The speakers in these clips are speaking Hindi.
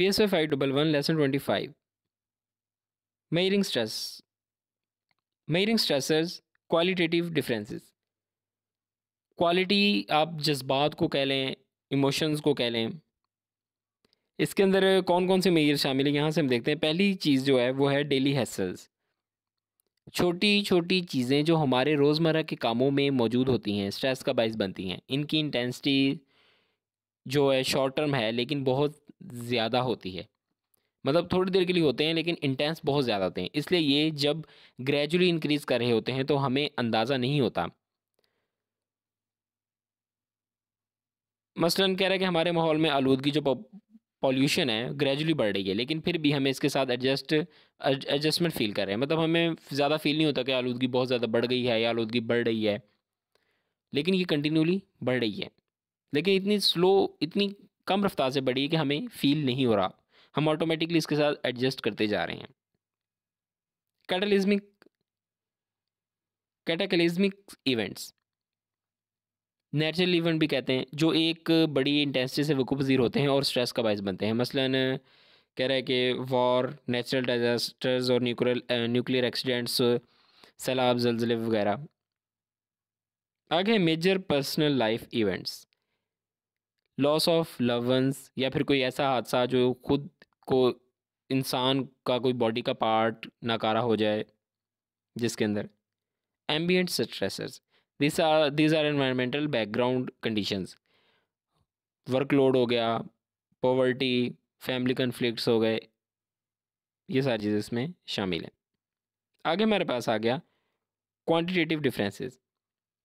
P S F I double one lesson twenty five measuring stress measuring stressors qualitative quality आप जज्बात को कह लें इमोशंस को कह लें इसके अंदर कौन कौन से मेयर शामिल हैं यहाँ से हम देखते हैं पहली चीज़ जो है वो है डेली हैसल्स छोटी छोटी चीज़ें जो हमारे रोज़मर्रा के कामों में मौजूद होती हैं स्ट्रेस का बायस बनती हैं इनकी इंटेंसिटी जो है शॉर्ट टर्म है लेकिन बहुत ज़्यादा होती है मतलब थोड़ी देर के लिए होते हैं लेकिन इंटेंस बहुत ज़्यादा होते हैं इसलिए ये जब ग्रेजुअली इंक्रीज़ कर रहे होते हैं तो हमें अंदाज़ा नहीं होता मसलन कह रहा है कि हमारे माहौल में आलूदगी जो पॉल्यूशन है ग्रेजुअली बढ़ रही है लेकिन फिर भी हमें इसके साथ एडजस्ट एडजस्टमेंट फील कर रहे हैं मतलब हमें ज़्यादा फील नहीं होता कि आलूदगी बहुत ज़्यादा बढ़ गई है या आलूदगी बढ़ रही है लेकिन ये कंटिन्यूली बढ़ रही है लेकिन इतनी स्लो इतनी कम रफ्तार से बढ़ी कि हमें फील नहीं हो रहा हम ऑटोमेटिकली इसके साथ एडजस्ट करते जा रहे हैं cataclysmic cataclysmic events natural event भी कहते हैं जो एक बड़ी इंटेंसिटी से वकूफ पजीर होते हैं और स्ट्रेस का बायस बनते हैं मसलन कह रहा है कि वॉर नेचुरल डिजास्टर्स और न्यूक्लियर न्यूक्लियर एक्सीडेंट्स सैलाब जल्जले वगैरह आगे major personal life events loss of loved ones या फिर कोई ऐसा हादसा जो खुद को इंसान का कोई बॉडी का पार्ट नाकारा हो जाए जिसके अंदर ambient stress this are this are environmental background conditions workload हो गया पॉवर्टी फैमिली कन्फ्लिक्ट हो गए ये सारी चीज़ें इसमें शामिल हैं आगे मेरे पास आ गया क्वांटिटेटिव डिफरेंसेस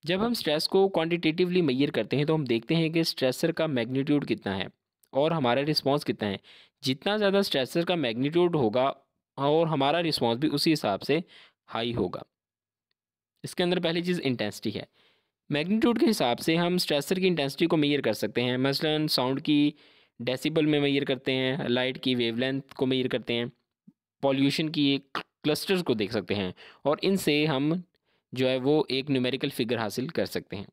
जब हम स्ट्रेस को क्वांटिटेटिवली मैयर करते हैं तो हम देखते हैं कि स्ट्रेसर का मैग्नीट्यूड कितना है और हमारा रिस्पॉन्स कितना है जितना ज़्यादा स्ट्रेसर का मैग्नीट्यूड होगा और हमारा रिस्पॉन्स भी उसी हिसाब से हाई होगा इसके अंदर पहली चीज़ इंटेंसिटी है मैग्नीट्यूड के हिसाब से हम स्ट्रेसर की इंटेंसिटी को मैयर कर सकते हैं मसलन साउंड की डेसिबल में मैयर करते हैं लाइट की वेव को मैयर करते हैं पॉल्यूशन की क्लस्टर्स को देख सकते हैं और इनसे हम जो है वो एक न्यूमेरिकल फिगर हासिल कर सकते हैं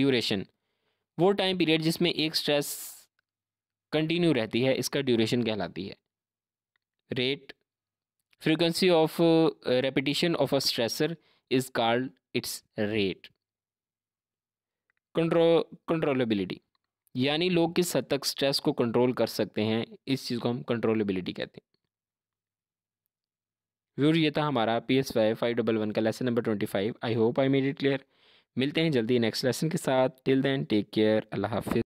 ड्यूरेशन वो टाइम पीरियड जिसमें एक स्ट्रेस कंटिन्यू रहती है इसका ड्यूरेशन कहलाती है rate frequency of repetition of a stressor is called its rate कंट्रो कंट्रोलेबिलिटी यानी लोग किस हद तक स्ट्रेस को कंट्रोल कर सकते हैं इस चीज़ को हम कंट्रोलेबिलिटी कहते हैं व्यूर ये था हमारा P S Y five double one का lesson number twenty five I hope I made it clear मिलते हैं जल्दी नेक्स्ट लेसन के साथ टिल देन टेक केयर अल्लाह हाफिज़